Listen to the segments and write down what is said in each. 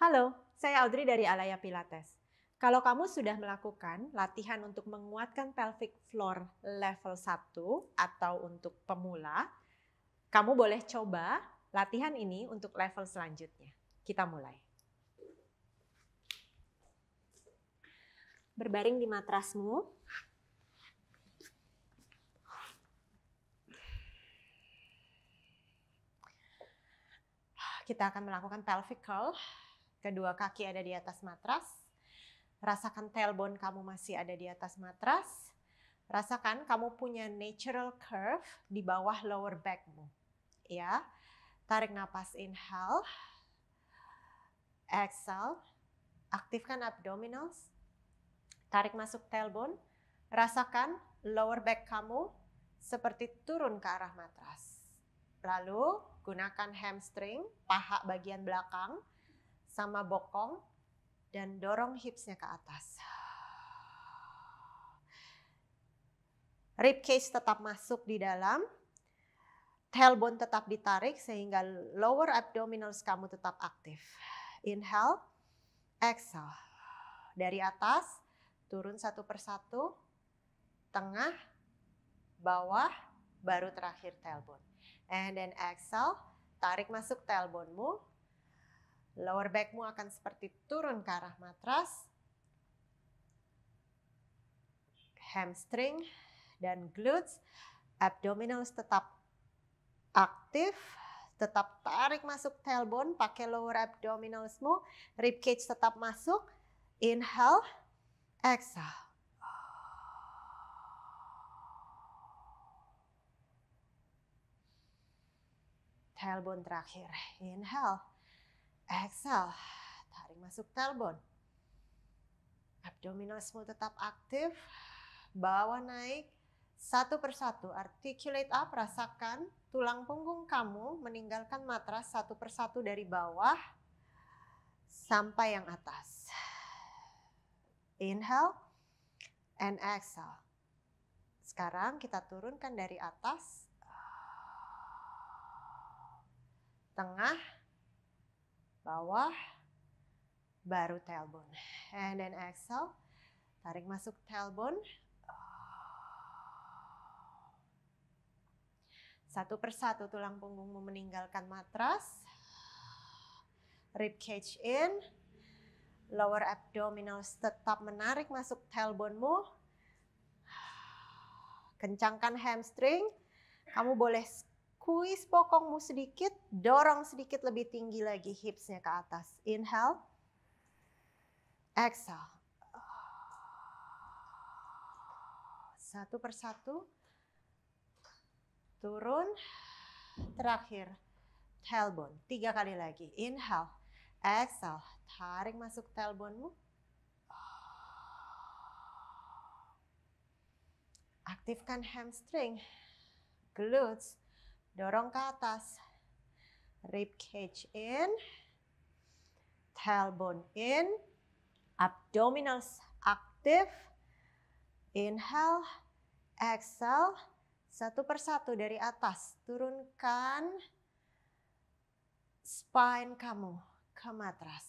Halo, saya Audrey dari Alaya Pilates. Kalau kamu sudah melakukan latihan untuk menguatkan pelvic floor level 1 atau untuk pemula, kamu boleh coba latihan ini untuk level selanjutnya. Kita mulai. Berbaring di matrasmu, kita akan melakukan pelvic curl kedua kaki ada di atas matras. Rasakan tailbone kamu masih ada di atas matras. Rasakan kamu punya natural curve di bawah lower backmu. Ya. Tarik napas inhale. Exhale. Aktifkan abdominals. Tarik masuk tailbone. Rasakan lower back kamu seperti turun ke arah matras. Lalu gunakan hamstring, paha bagian belakang sama bokong dan dorong hipsnya ke atas. Rib tetap masuk di dalam. Tailbone tetap ditarik sehingga lower abdominals kamu tetap aktif. Inhale, exhale. Dari atas, turun satu persatu, tengah, bawah, baru terakhir tailbone. And then exhale, tarik masuk tailbone-mu, Lower backmu akan seperti turun ke arah matras. Hamstring dan glutes. Abdominals tetap aktif. Tetap tarik masuk tailbone pakai lower abdominalsmu. Ribcage tetap masuk. Inhale, exhale. tailbone terakhir. Inhale. Exhale, tarik masuk tailbone. Abdominalsmu tetap aktif, bawah naik, satu persatu. Articulate up, rasakan tulang punggung kamu meninggalkan matras satu persatu dari bawah sampai yang atas. Inhale and exhale. Sekarang kita turunkan dari atas, tengah, bawah, baru tailbone. And then exhale, tarik masuk tailbone. Satu persatu tulang punggungmu meninggalkan matras. Rib cage in. Lower abdominal tetap menarik masuk tailbone-mu. Kencangkan hamstring. Kamu boleh kuis bokongmu sedikit, dorong sedikit lebih tinggi lagi hipsnya ke atas. Inhale, exhale. Satu persatu, turun, terakhir, tailbone. Tiga kali lagi, inhale, exhale, tarik masuk tailbone-mu. Aktifkan hamstring, glutes, dorong ke atas. Rib cage in, tailbone in, abdominals aktif. Inhale, exhale, satu persatu dari atas. Turunkan spine kamu ke matras.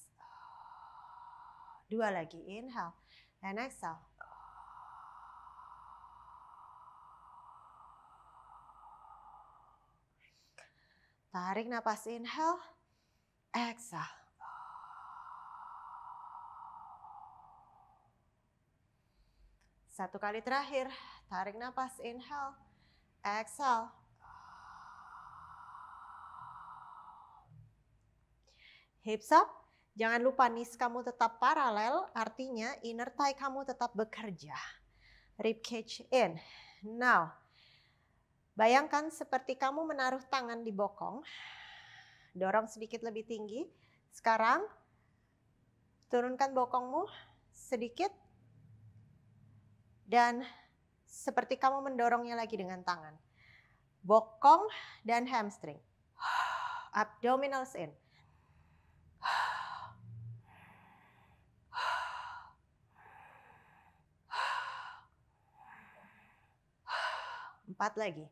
Dua lagi, inhale and exhale. Tarik nafas inhale, exhale. Satu kali terakhir, tarik nafas inhale, exhale. Hips up, jangan lupa knees kamu tetap paralel, artinya inner thigh kamu tetap bekerja. Rib cage in. Now, Bayangkan seperti kamu menaruh tangan di bokong, dorong sedikit lebih tinggi. Sekarang turunkan bokongmu sedikit dan seperti kamu mendorongnya lagi dengan tangan. Bokong dan hamstring. Abdominals in. Empat lagi.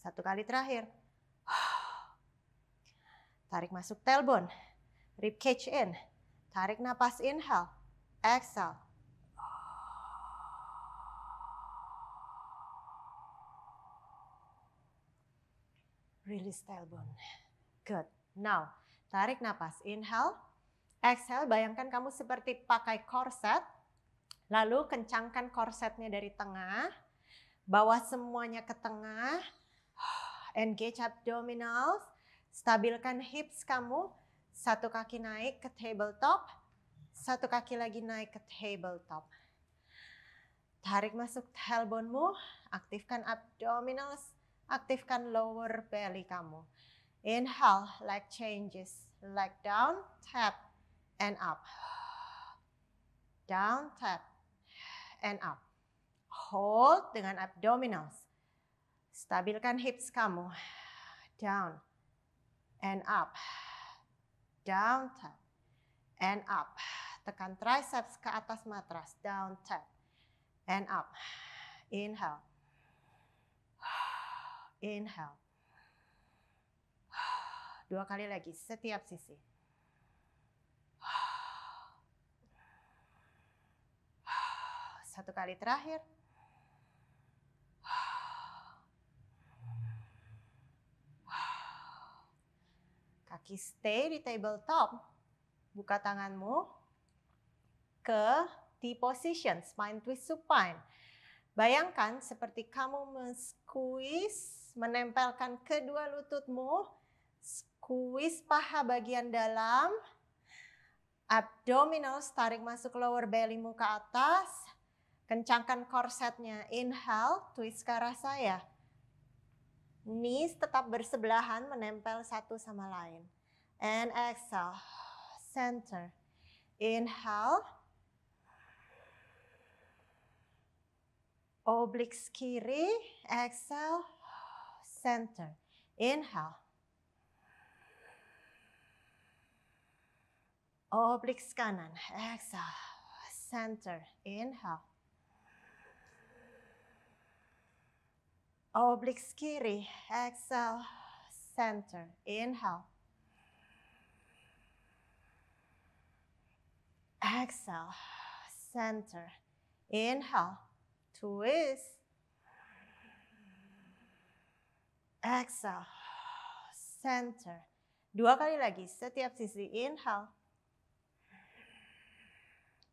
Satu kali terakhir. Tarik masuk tailbone. Rib cage in. Tarik napas inhale. Exhale. Release tailbone. Good. Now, tarik napas inhale. Exhale, bayangkan kamu seperti pakai korset. Lalu kencangkan korsetnya dari tengah. Bawa semuanya ke tengah Engage abdominals. Stabilkan hips kamu. Satu kaki naik ke tabletop. Satu kaki lagi naik ke tabletop. Tarik masuk tailbone-mu. Aktifkan abdominals. Aktifkan lower belly kamu. Inhale, leg changes. Leg down, tap, and up. Down, tap, and up. Hold dengan abdominals. Stabilkan hips kamu. Down and up. Down tap and up. Tekan triceps ke atas matras. Down tap and up. Inhale. Inhale. Dua kali lagi setiap sisi. Satu kali terakhir. kaki stay di tabletop. Buka tanganmu ke T position, spine twist supine. Bayangkan seperti kamu men-squeeze, menempelkan kedua lututmu, squeeze paha bagian dalam, abdominal tarik masuk lower bellymu ke atas, kencangkan korsetnya, inhale, twist ke arah saya knees tetap bersebelahan menempel satu sama lain. And exhale, center. Inhale. Oblique kiri, exhale, center. Inhale. Oblique kanan, exhale, center. Inhale. Oblique skiri. Exhale. Center. Inhale. Exhale. Center. Inhale. Twist. Exhale. Center. Dua kali lagi. Setiap sisi. Inhale.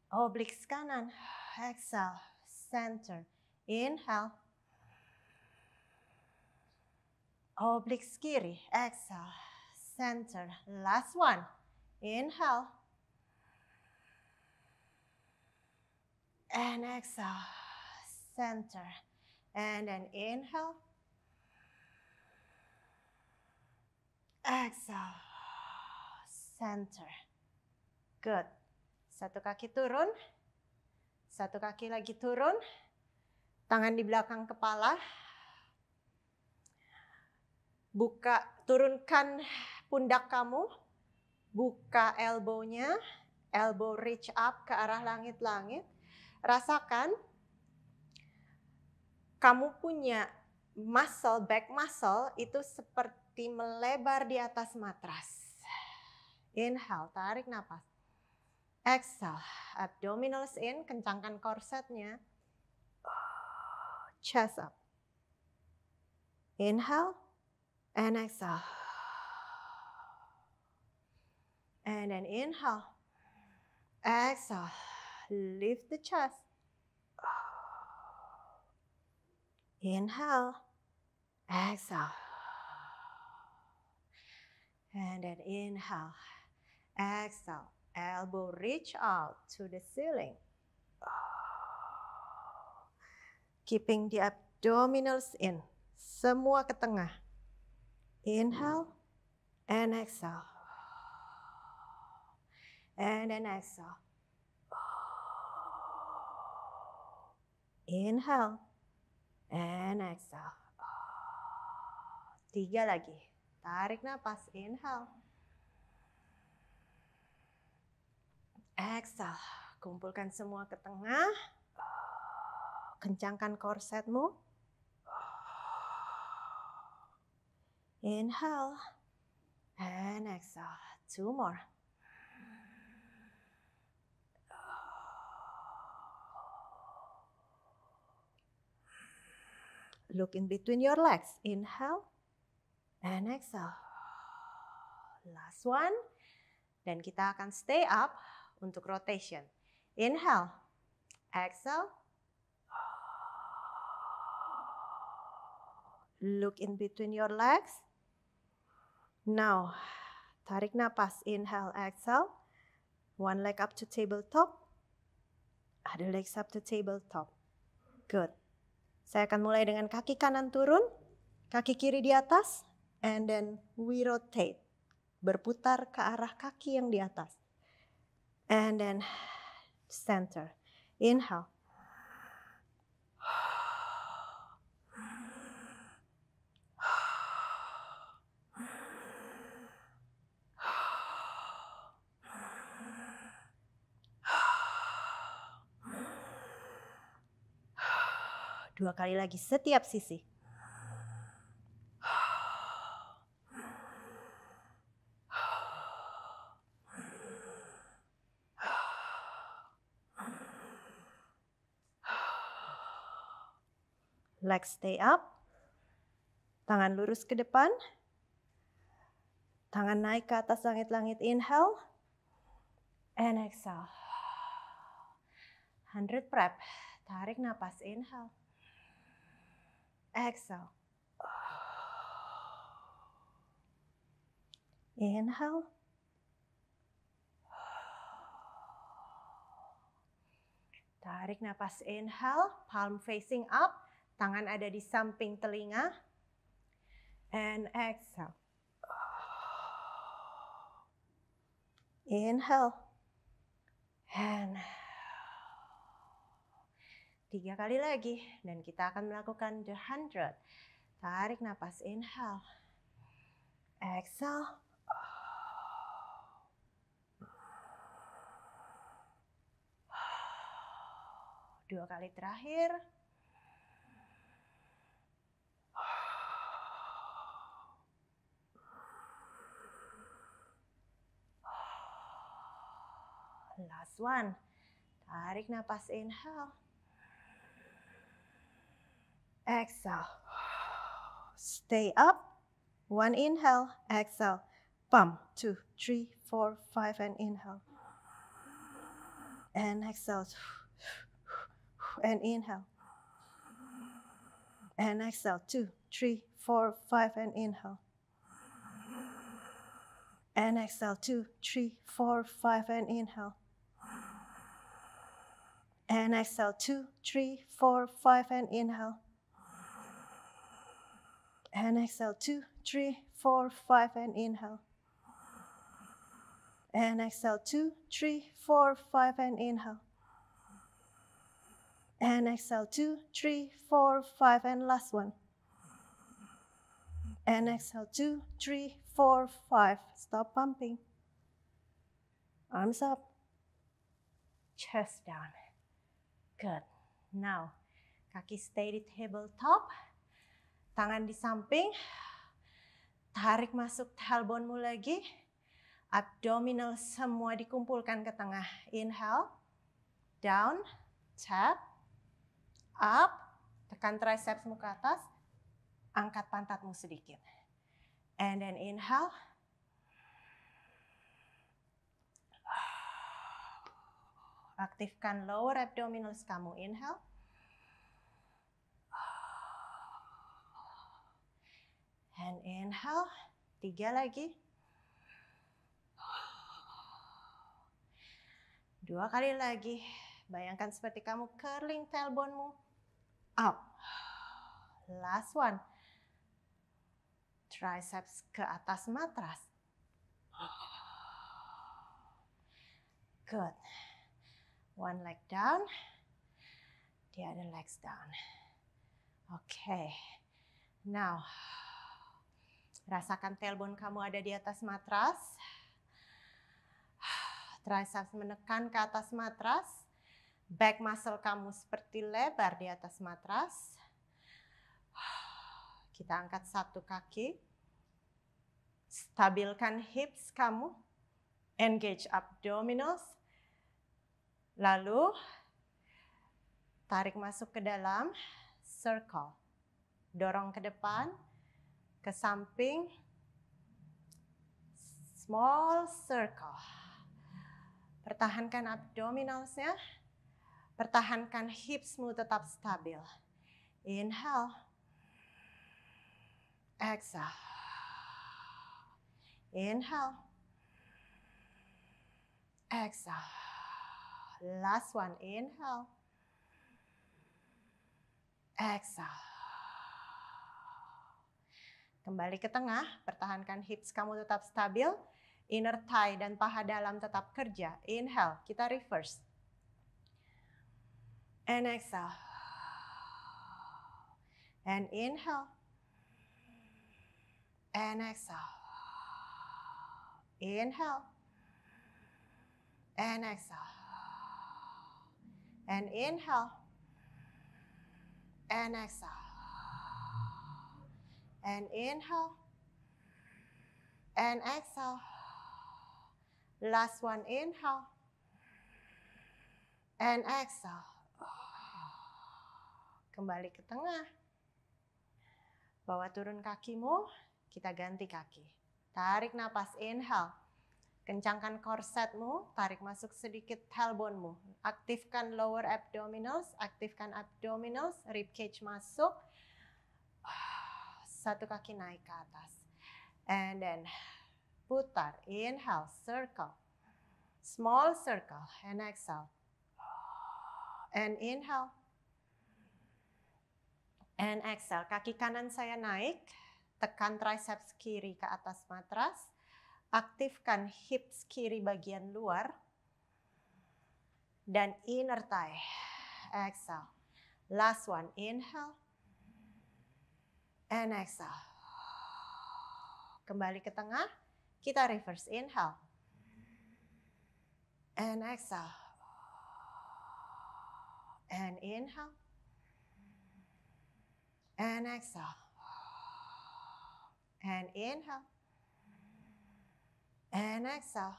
Oblique kanan. Exhale. Center. Inhale. Oblique kiri. Exhale. Center. Last one. Inhale. And exhale. Center. And then inhale. Exhale. Center. Good. Satu kaki turun. Satu kaki lagi turun. Tangan di belakang kepala buka turunkan pundak kamu, buka elbownya, elbow reach up ke arah langit-langit. Rasakan kamu punya muscle, back muscle itu seperti melebar di atas matras. Inhale, tarik nafas. Exhale, abdominals in, kencangkan korsetnya. Chest up. Inhale, and exhale. And then inhale, exhale, lift the chest. Inhale, exhale. And then inhale, exhale, elbow reach out to the ceiling. Keeping the abdominals in, semua ke tengah. Inhale and exhale. And then exhale. Inhale and exhale. Tiga lagi. Tarik nafas, inhale. Exhale. Kumpulkan semua ke tengah. Kencangkan korsetmu. Inhale and exhale. Two more. Look in between your legs. Inhale and exhale. Last one. Dan kita akan stay up untuk rotation. Inhale, exhale, Look in between your legs. Now, tarik napas. Inhale, exhale. One leg up to tabletop. Other legs up to tabletop. Good. Saya akan mulai dengan kaki kanan turun, kaki kiri di atas, and then we rotate. Berputar ke arah kaki yang di atas. And then center. Inhale. Dua kali lagi setiap sisi. Leg stay up. Tangan lurus ke depan. Tangan naik ke atas langit-langit inhale. And exhale. 100 prep. Tarik napas inhale. Exhale. Inhale. Tarik nafas inhale, palm facing up, tangan ada di samping telinga. And exhale. Inhale. And Tiga kali lagi dan kita akan melakukan the hundred. Tarik nafas inhale. Exhale. Dua kali terakhir. Last one. Tarik nafas inhale. Exhale. Stay up. One inhale, exhale. Bump. Two, three, four, five, and inhale. And exhale. And inhale. And exhale. Two, three, four, five, and inhale. And exhale. Two, three, four, five, and inhale. And exhale. Two, three, four, five, and inhale and exhale, two, three, four, five, and inhale. And exhale, two, three, four, five, and inhale. And exhale, two, three, four, five, and last one. And exhale, two, three, four, five. Stop pumping. Arms up, chest down. Good. Now, kaki steady the tabletop. Tangan di samping. Tarik masuk tailbone-mu lagi. Abdominal semua dikumpulkan ke tengah. Inhale. Down. Tap. Up. Tekan tricepsmu ke atas. Angkat pantatmu sedikit. And then inhale. Aktifkan lower abdominals kamu. Inhale. And inhale. Tiga lagi. Dua kali lagi. Bayangkan seperti kamu curling tailbone-mu. Up. Last one. Triceps ke atas matras. Good. One leg down. The other leg's down. Okay. Now, Rasakan tailbone kamu ada di atas matras. Terasa menekan ke atas matras. Back muscle kamu seperti lebar di atas matras. Kita angkat satu kaki. Stabilkan hips kamu. Engage abdominals. Lalu tarik masuk ke dalam circle. Dorong ke depan, ke samping small circle. Pertahankan abdominalsnya. Pertahankan hipsmu tetap stabil. Inhale. Exhale. Inhale. Exhale. Last one. Inhale. Exhale. Kembali ke tengah, pertahankan hips kamu tetap stabil. Inner thigh dan paha dalam tetap kerja. Inhale, kita reverse. And exhale. And inhale. And exhale. Inhale. And exhale. And inhale. And exhale and inhale and exhale. Last one, inhale and exhale. Kembali ke tengah. Bawa turun kakimu, kita ganti kaki. Tarik napas, inhale. Kencangkan korsetmu, tarik masuk sedikit tailbone-mu. Aktifkan lower abdominals, aktifkan abdominals, Rib cage masuk satu kaki naik ke atas. And then putar, inhale, circle, small circle, and exhale. And inhale, and exhale. Kaki kanan saya naik, tekan triceps kiri ke atas matras, aktifkan hips kiri bagian luar, dan inner thigh. Exhale. Last one, inhale and exhale. Kembali ke tengah, kita reverse inhale. And exhale. And inhale. And exhale. And inhale. And exhale.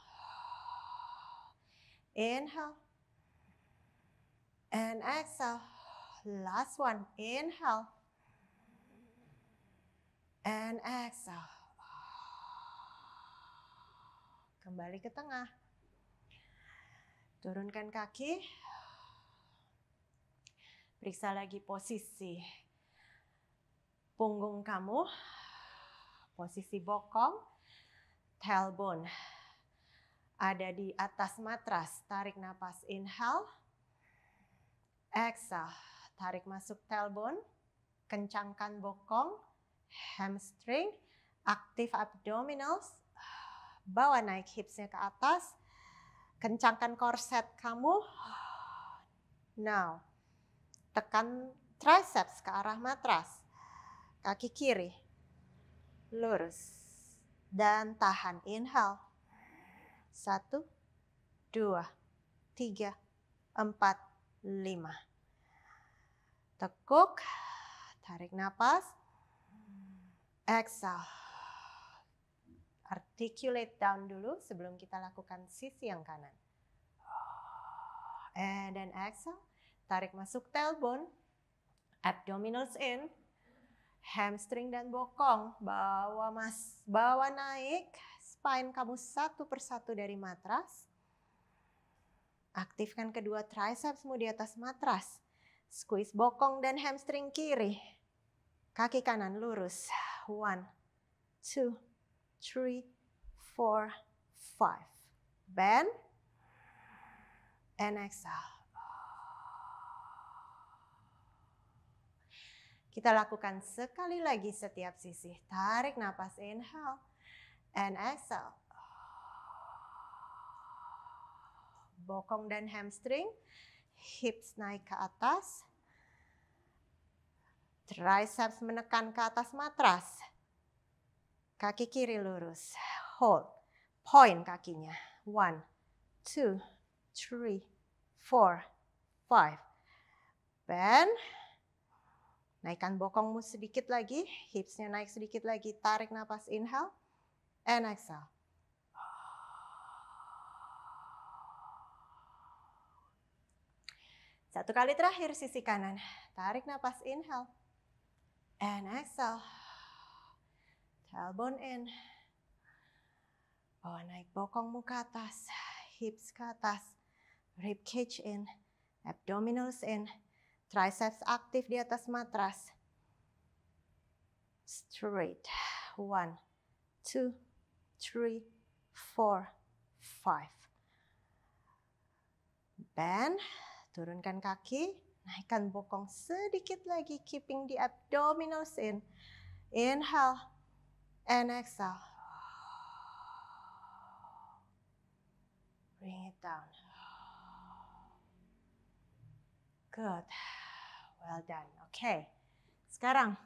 Inhale. And exhale. Last one. Inhale and exhale. Kembali ke tengah. Turunkan kaki. Periksa lagi posisi punggung kamu, posisi bokong, tailbone ada di atas matras. Tarik napas inhale, exhale. Tarik masuk tailbone, kencangkan bokong, hamstring, aktif abdominals, bawa naik hipsnya ke atas, kencangkan korset kamu. Now, tekan triceps ke arah matras, kaki kiri, lurus, dan tahan inhale. Satu, dua, tiga, empat, lima. Tekuk, tarik nafas. Exhale. Articulate down dulu sebelum kita lakukan sisi yang kanan. And then exhale. Tarik masuk tailbone. Abdominals in. Hamstring dan bokong. Bawa mas, bawa naik. Spine kamu satu persatu dari matras. Aktifkan kedua tricepsmu di atas matras. Squeeze bokong dan hamstring kiri. Kaki kanan lurus. One, two, three, four, five. Bend. And exhale. Kita lakukan sekali lagi setiap sisi. Tarik nafas inhale. And exhale. Bokong dan hamstring. Hips naik ke atas. Triceps menekan ke atas matras. Kaki kiri lurus. Hold. Point kakinya. One, two, three, four, five. Bend. Naikkan bokongmu sedikit lagi, hipsnya naik sedikit lagi, tarik nafas inhale, and exhale. Satu kali terakhir sisi kanan, tarik nafas inhale, and exhale. Tailbone in. Bawa naik bokong muka atas, hips ke atas, rib cage in, abdominals in, triceps aktif di atas matras. Straight. One, two, three, four, five. Bend, turunkan kaki, Naikkan bokong sedikit lagi, keeping the abdominals in. Inhale and exhale. Bring it down. Good. Well done. Oke. Okay. Sekarang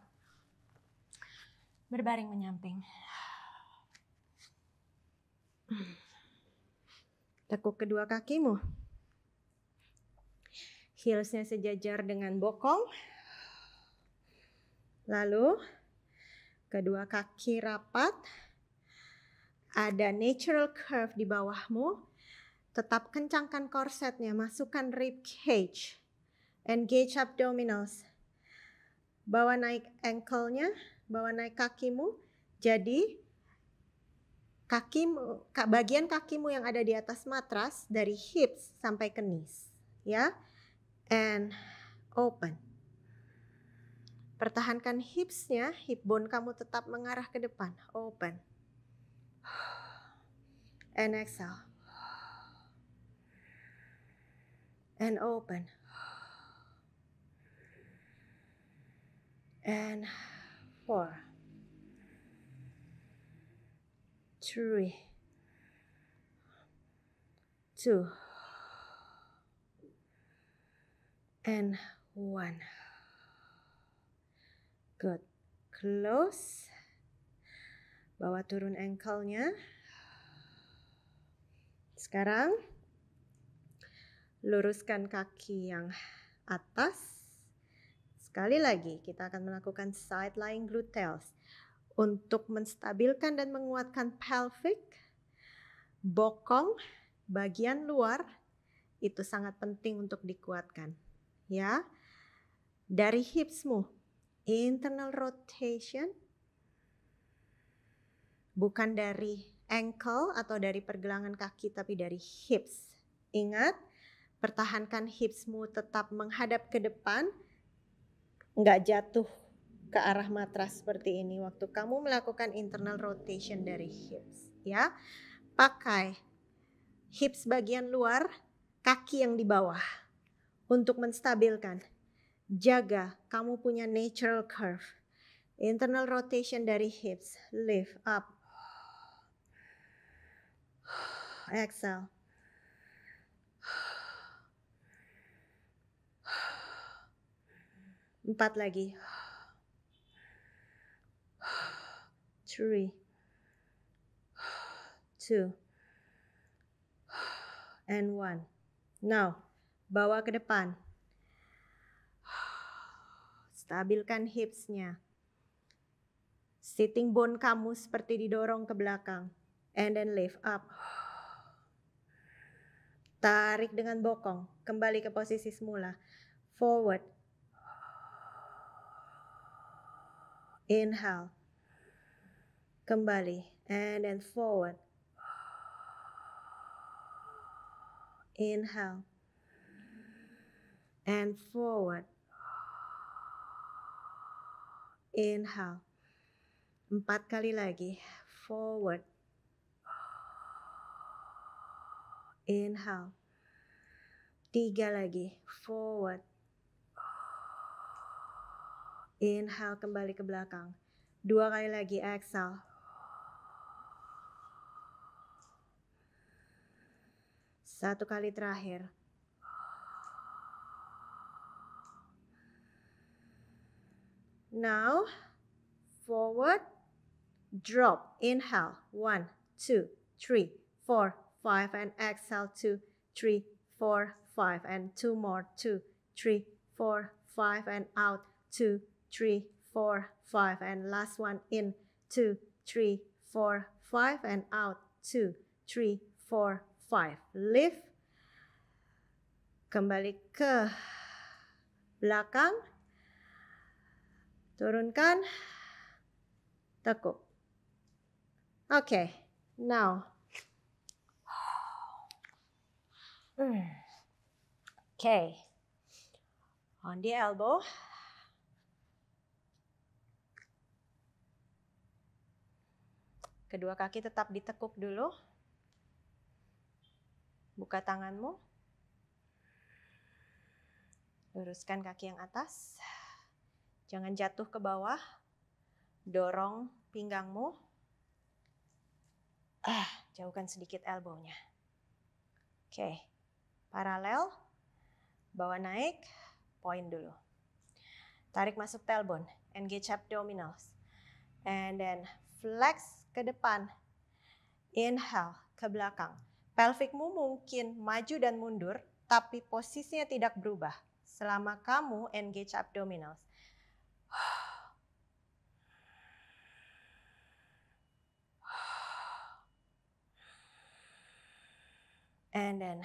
berbaring menyamping. Tekuk kedua kakimu heelsnya sejajar dengan bokong. Lalu kedua kaki rapat. Ada natural curve di bawahmu. Tetap kencangkan korsetnya, masukkan rib cage. Engage abdominals. Bawa naik ankle-nya, bawa naik kakimu. Jadi kakimu, bagian kakimu yang ada di atas matras dari hips sampai ke knees, ya and open. Pertahankan hipsnya, hip bone kamu tetap mengarah ke depan. Open. And exhale. And open. And four. Three. Two. and one. Good. Close. Bawa turun ankle-nya. Sekarang luruskan kaki yang atas. Sekali lagi kita akan melakukan side lying gluteus untuk menstabilkan dan menguatkan pelvic, bokong, bagian luar itu sangat penting untuk dikuatkan ya dari hipsmu internal rotation bukan dari ankle atau dari pergelangan kaki tapi dari hips ingat pertahankan hipsmu tetap menghadap ke depan nggak jatuh ke arah matras seperti ini waktu kamu melakukan internal rotation dari hips ya pakai hips bagian luar kaki yang di bawah untuk menstabilkan. Jaga kamu punya natural curve. Internal rotation dari hips. Lift up. Exhale. Empat lagi. Three. Two. And one. Now bawa ke depan. Stabilkan hipsnya. Sitting bone kamu seperti didorong ke belakang. And then lift up. Tarik dengan bokong, kembali ke posisi semula. Forward. Inhale. Kembali. And then forward. Inhale and forward. Inhale. Empat kali lagi. Forward. Inhale. Tiga lagi. Forward. Inhale kembali ke belakang. Dua kali lagi. Exhale. Satu kali terakhir. Now, forward, drop. Inhale, one, two, three, four, five, and exhale, two, three, four, five, and two more, two, three, four, five, and out, two, three, four, five, and last one in, two, three, four, five, and out, two, three, four, five. Lift. Kembali ke belakang turunkan, tekuk. Oke, okay, now. Oke, okay. on the elbow. Kedua kaki tetap ditekuk dulu. Buka tanganmu. Luruskan kaki yang atas. Jangan jatuh ke bawah. Dorong pinggangmu. Ah, jauhkan sedikit elbownya. Oke, paralel. Bawa naik, point dulu. Tarik masuk tailbone, engage abdominals. And then flex ke depan. Inhale, ke belakang. Pelvikmu mungkin maju dan mundur, tapi posisinya tidak berubah selama kamu engage abdominals. and then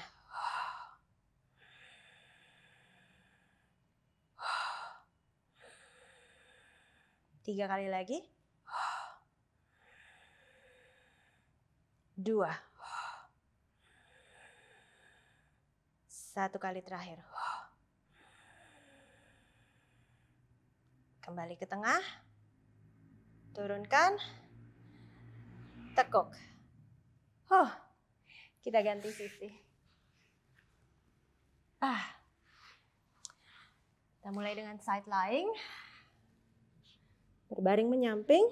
tiga kali lagi dua satu kali terakhir kembali ke tengah turunkan tekuk huh. Kita ganti sisi. Ah. Kita mulai dengan side lying. Berbaring menyamping.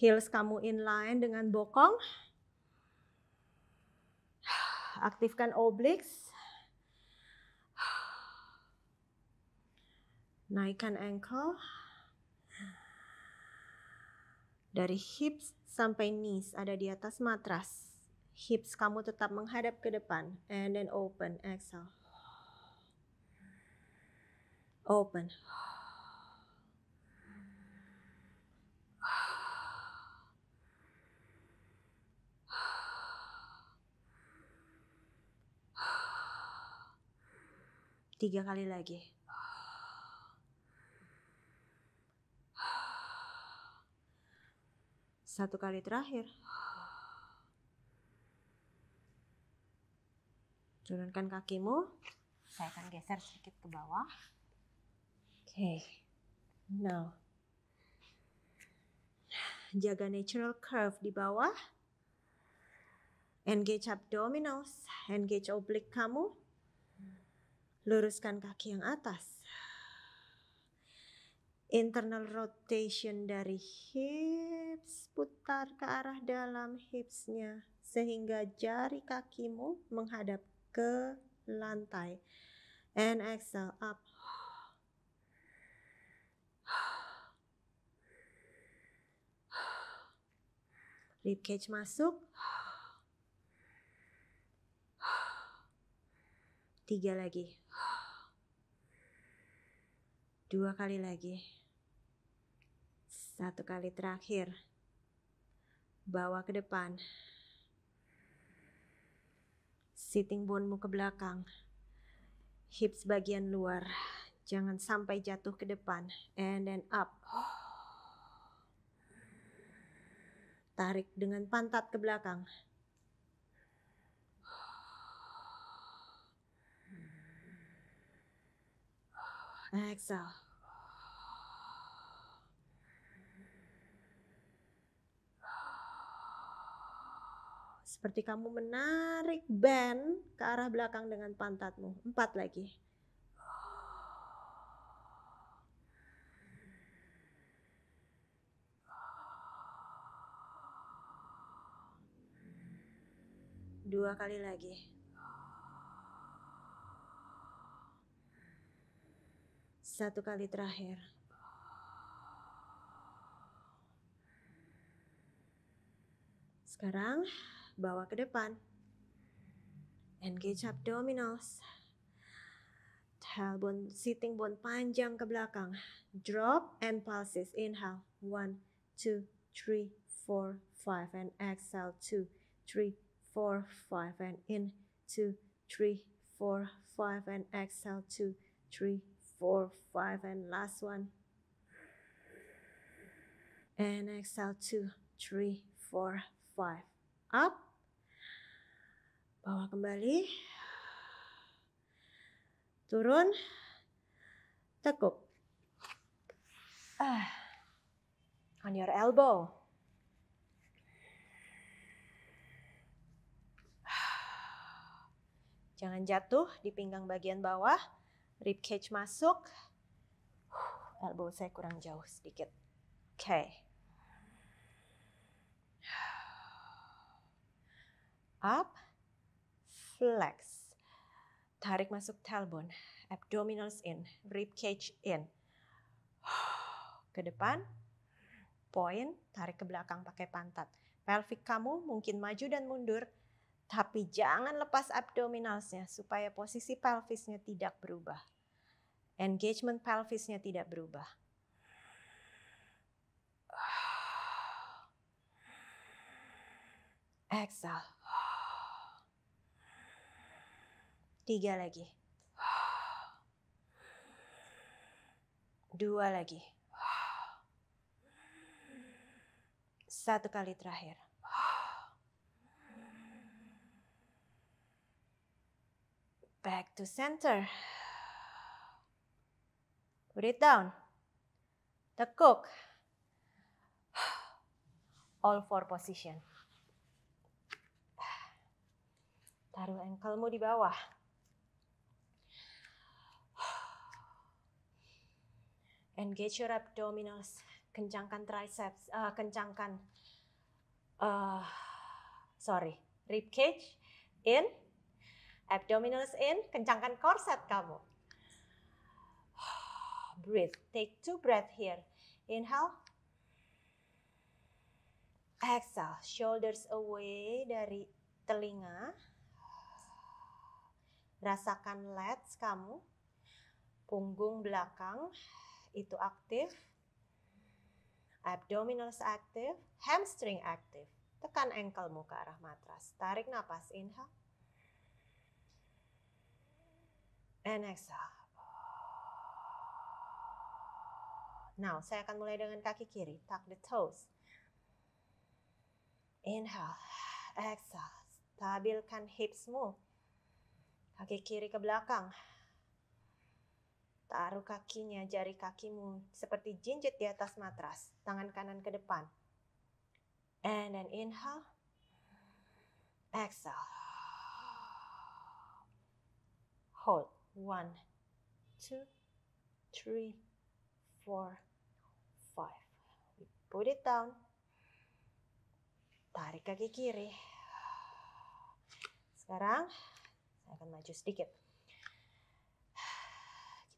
Heels kamu inline dengan bokong. Aktifkan obliques. Naikkan ankle. Dari hips sampai knees ada di atas matras. Hips kamu tetap menghadap ke depan. And then open, exhale. Open. Tiga kali lagi. Satu kali terakhir. Turunkan kakimu. Saya akan geser sedikit ke bawah. Oke. Okay. Now. Jaga natural curve di bawah. Engage abdominals. Engage oblique kamu. Luruskan kaki yang atas internal rotation dari hips putar ke arah dalam hipsnya sehingga jari kakimu menghadap ke lantai and exhale up rib cage masuk tiga lagi dua kali lagi satu kali terakhir. Bawa ke depan. Sitting bonemu ke belakang. Hips bagian luar. Jangan sampai jatuh ke depan. And then up. Tarik dengan pantat ke belakang. Exhale. Seperti kamu menarik band ke arah belakang dengan pantatmu. Empat lagi. Dua kali lagi. Satu kali terakhir. Sekarang bawa ke depan. Engage abdominals. Tailbone, sitting bone panjang ke belakang. Drop and pulses. Inhale. One, two, three, four, five. And exhale. Two, three, four, five. And in. Two, three, four, five. And exhale. Two, three, four, five. And last one. And exhale. Two, three, four, five. Up bawah kembali. Turun. Tekuk. Ah. On your elbow. Jangan jatuh di pinggang bagian bawah. Rib cage masuk. Elbow saya kurang jauh sedikit. Oke. Okay. Up flex. Tarik masuk tailbone, abdominals in, rib cage in. Ke depan, point, tarik ke belakang pakai pantat. Pelvic kamu mungkin maju dan mundur, tapi jangan lepas abdominalsnya supaya posisi pelvisnya tidak berubah. Engagement pelvisnya tidak berubah. Exhale. Tiga lagi. Dua lagi. Satu kali terakhir. Back to center. put it down. Tekuk. All four position. Taruh ankle-mu di bawah. engage your abdominals, kencangkan triceps, uh, kencangkan, uh, sorry, rib cage, in, abdominals in, kencangkan korset kamu. Breathe, take two breath here. Inhale, exhale, shoulders away dari telinga. Rasakan lats kamu, punggung belakang, itu aktif, abdominals aktif, hamstring aktif. Tekan engkelmu ke arah matras. Tarik nafas inhale. And exhale. Now, saya akan mulai dengan kaki kiri. Tuck the toes. Inhale. Exhale. Stabilkan hipsmu. Kaki kiri ke belakang. Taruh kakinya, jari kakimu seperti jinjit di atas matras, tangan kanan ke depan. And then inhale. Exhale. Hold. One, two, three, four, five. We put it down. Tarik kaki kiri. Sekarang saya akan maju sedikit.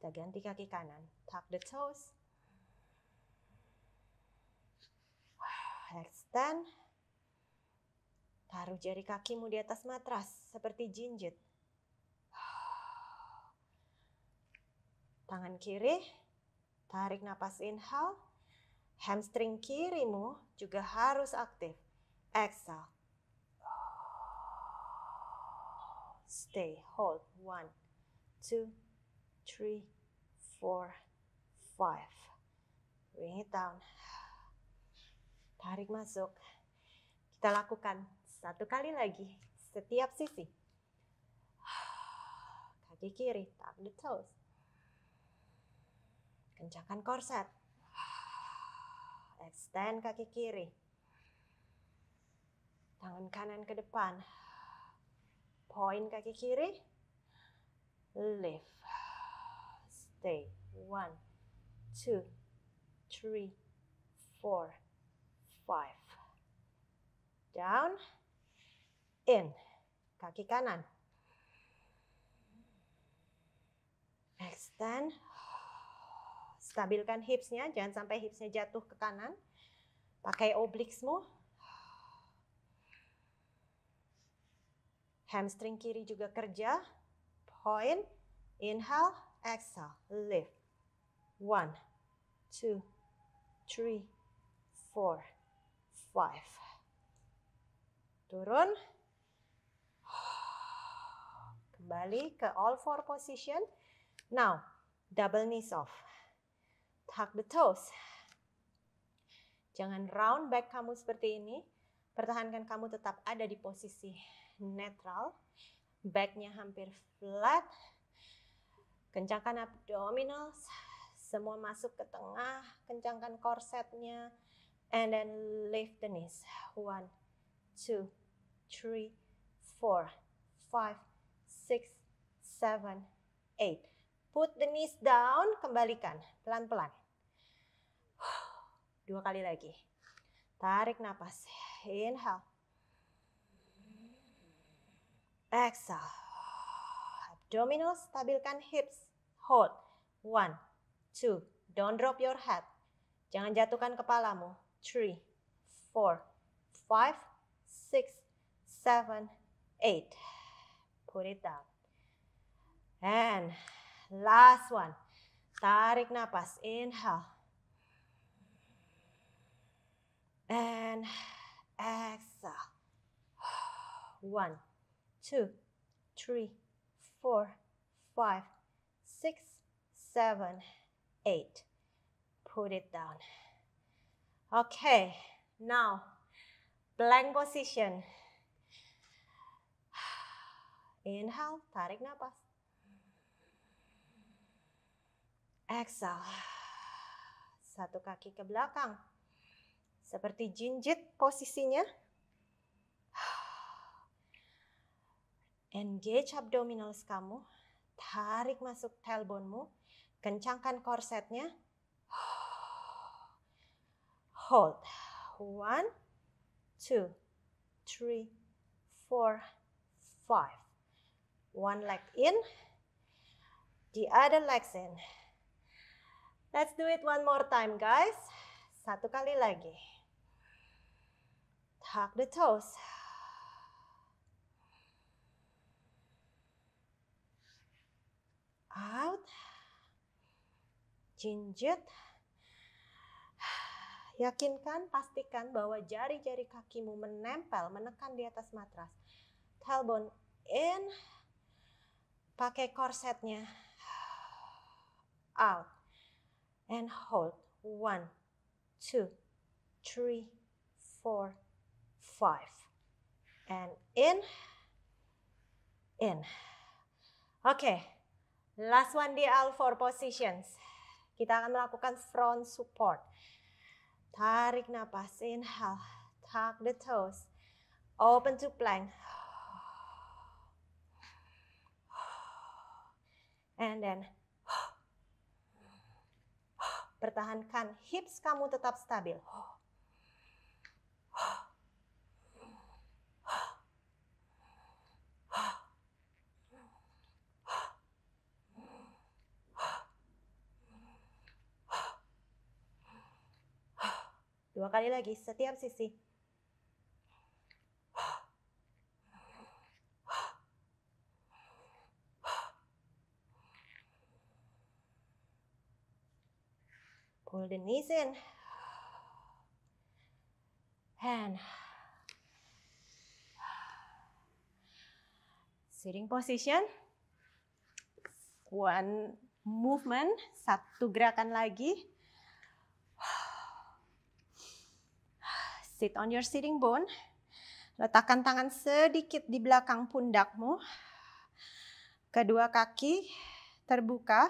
Kita ganti kaki kanan. Tuck the toes. Extend. Taruh jari kakimu di atas matras seperti jinjit. Tangan kiri. Tarik napas inhale. Hamstring kirimu juga harus aktif. Exhale. Stay, hold. One, two, three, four, five. Bring it down. Tarik masuk. Kita lakukan satu kali lagi setiap sisi. Kaki kiri, tap the toes. Kencangkan korset. Extend kaki kiri. Tangan kanan ke depan. Point kaki kiri. Lift day. One, two, three, four, five. Down, in. Kaki kanan. Extend. Stabilkan hipsnya, jangan sampai hipsnya jatuh ke kanan. Pakai obliquesmu. Hamstring kiri juga kerja. Point. Inhale exhale, lift. One, two, three, four, five. Turun. Kembali ke all four position. Now, double knees off. Tuck the toes. Jangan round back kamu seperti ini. Pertahankan kamu tetap ada di posisi netral. Backnya hampir flat kencangkan abdominal semua masuk ke tengah kencangkan korsetnya and then lift the knees one two three four five six seven eight put the knees down kembalikan pelan pelan dua kali lagi tarik napas inhale exhale Abdominal, stabilkan hips. Hold. One, two. Don't drop your head. Jangan jatuhkan kepalamu. Three, four, five, six, seven, eight. Put it down. And last one. Tarik napas. Inhale. And exhale. One, two, three, four, five, six, seven, eight. Put it down. Okay, now blank position. Inhale, tarik napas. Exhale. Satu kaki ke belakang. Seperti jinjit posisinya. Engage abdominals kamu, tarik masuk tailbone-mu, kencangkan korsetnya. Hold. One, two, three, four, five. One leg in, the other leg in. Let's do it one more time, guys. Satu kali lagi. Tuck the toes. out, jinjit. Yakinkan, pastikan bahwa jari-jari kakimu menempel, menekan di atas matras. Tailbone in, pakai korsetnya. Out, and hold. One, two, three, four, five. And in, in. Oke, okay. Last one di for 4 positions. Kita akan melakukan front support. Tarik nafas, inhale. Tuck the toes. Open to plank. And then pertahankan hips kamu tetap stabil. Dua kali lagi, setiap sisi. Pull the knees in. And sitting position. One movement, satu gerakan lagi. Sit on your sitting bone. Letakkan tangan sedikit di belakang pundakmu. Kedua kaki terbuka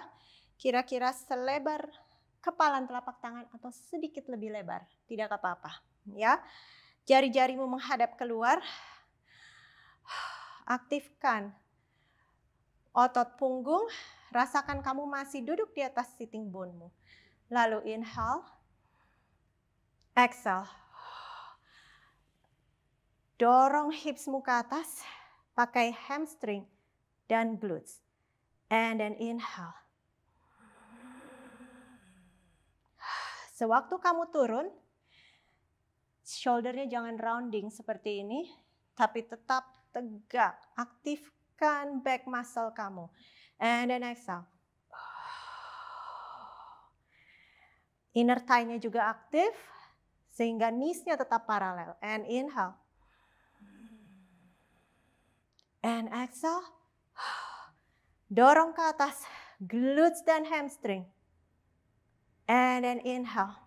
kira-kira selebar kepalan telapak tangan atau sedikit lebih lebar. Tidak apa-apa, ya. Jari-jarimu menghadap keluar. Aktifkan otot punggung. Rasakan kamu masih duduk di atas sitting bone-mu. Lalu inhale, exhale. Dorong hips muka atas, pakai hamstring dan glutes. And then inhale. Sewaktu kamu turun, shouldernya jangan rounding seperti ini, tapi tetap tegak. Aktifkan back muscle kamu. And then exhale. Inner thigh-nya juga aktif, sehingga knees-nya tetap paralel. And inhale and exhale. Dorong ke atas, glutes dan hamstring. And then inhale.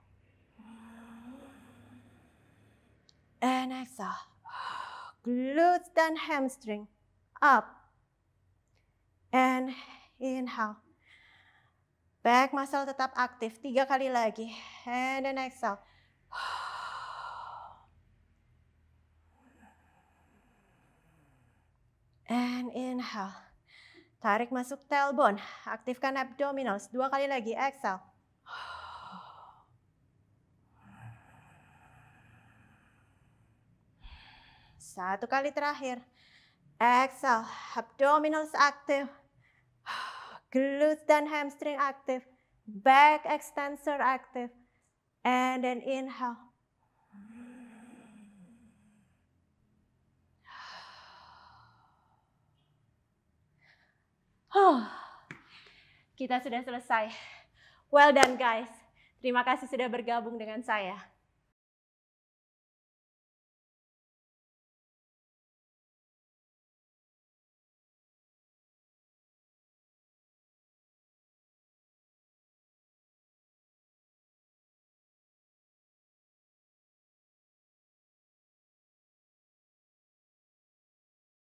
And exhale. Glutes dan hamstring. Up. And inhale. Back muscle tetap aktif. Tiga kali lagi. And then exhale. And inhale. Tarik masuk tailbone. Aktifkan abdominals. Dua kali lagi. Exhale. Satu kali terakhir. Exhale. Abdominals aktif. Glutes dan hamstring aktif. Back extensor aktif. And then inhale. Huh. Kita sudah selesai. Well done guys. Terima kasih sudah bergabung dengan saya.